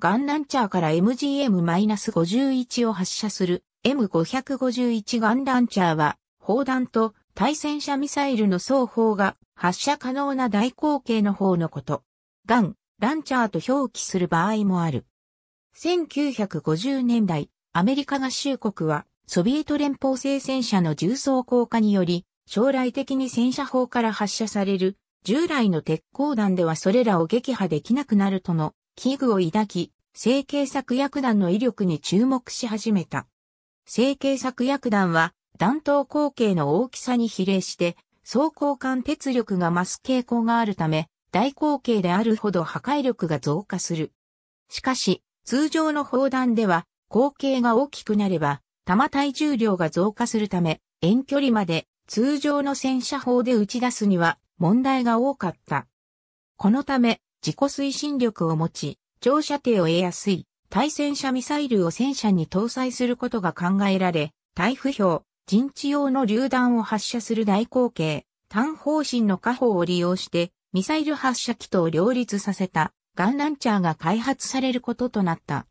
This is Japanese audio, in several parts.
ガンランチャーから MGM-51 を発射する M551 ガンランチャーは、砲弾と対戦車ミサイルの双方が発射可能な大口径の方のこと。ガン、ランチャーと表記する場合もある。1950年代、アメリカ合衆国は、ソビエト連邦製戦車の重装降下により、将来的に戦車砲から発射される、従来の鉄鋼弾ではそれらを撃破できなくなるとの器具を抱き、成形作薬団の威力に注目し始めた。成形作薬団は、弾頭口径の大きさに比例して、走行間鉄力が増す傾向があるため、大口径であるほど破壊力が増加する。しかし、通常の砲弾では、口径が大きくなれば、弾体重量が増加するため、遠距離まで通常の戦車砲で撃ち出すには問題が多かった。このため、自己推進力を持ち、長射程を得やすい、対戦車ミサイルを戦車に搭載することが考えられ、対不評、陣地用の榴弾を発射する大口径、単方針の火砲を利用して、ミサイル発射機とを両立させた、ガンランチャーが開発されることとなった。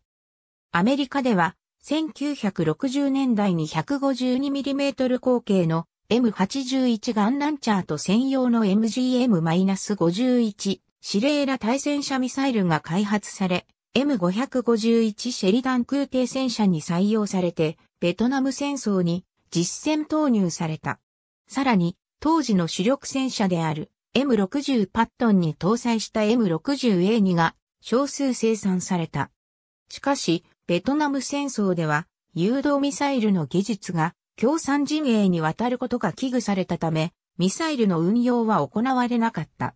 アメリカでは、1960年代に 152mm 口径の M81 ガンランチャーと専用の MGM-51 シレーラ対戦車ミサイルが開発され、M551 シェリダン空挺戦車に採用されて、ベトナム戦争に実戦投入された。さらに、当時の主力戦車である M60 パットンに搭載した M60A2 が少数生産された。しかし、ベトナム戦争では誘導ミサイルの技術が共産陣営に渡ることが危惧されたため、ミサイルの運用は行われなかった。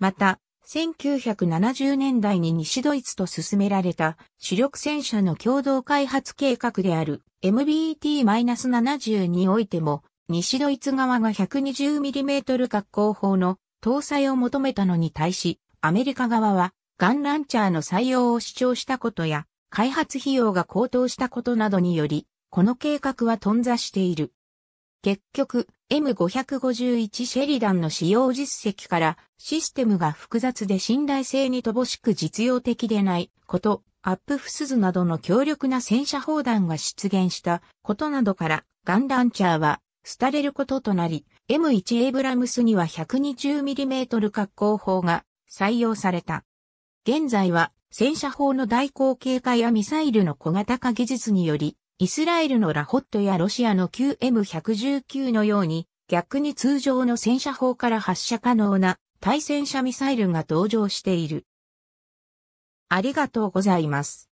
また、1970年代に西ドイツと進められた主力戦車の共同開発計画である MBT-70 においても、西ドイツ側が 120mm 滑降砲の搭載を求めたのに対し、アメリカ側はガンランチャーの採用を主張したことや、開発費用が高騰したことなどにより、この計画は頓挫している。結局、M551 シェリダンの使用実績から、システムが複雑で信頼性に乏しく実用的でないこと、アップフスズなどの強力な戦車砲弾が出現したことなどから、ガンランチャーは、廃れることとなり、M1 エイブラムスには 120mm 格好砲が採用された。現在は、戦車砲の大口径化やミサイルの小型化技術により、イスラエルのラホットやロシアの QM119 のように、逆に通常の戦車砲から発射可能な対戦車ミサイルが登場している。ありがとうございます。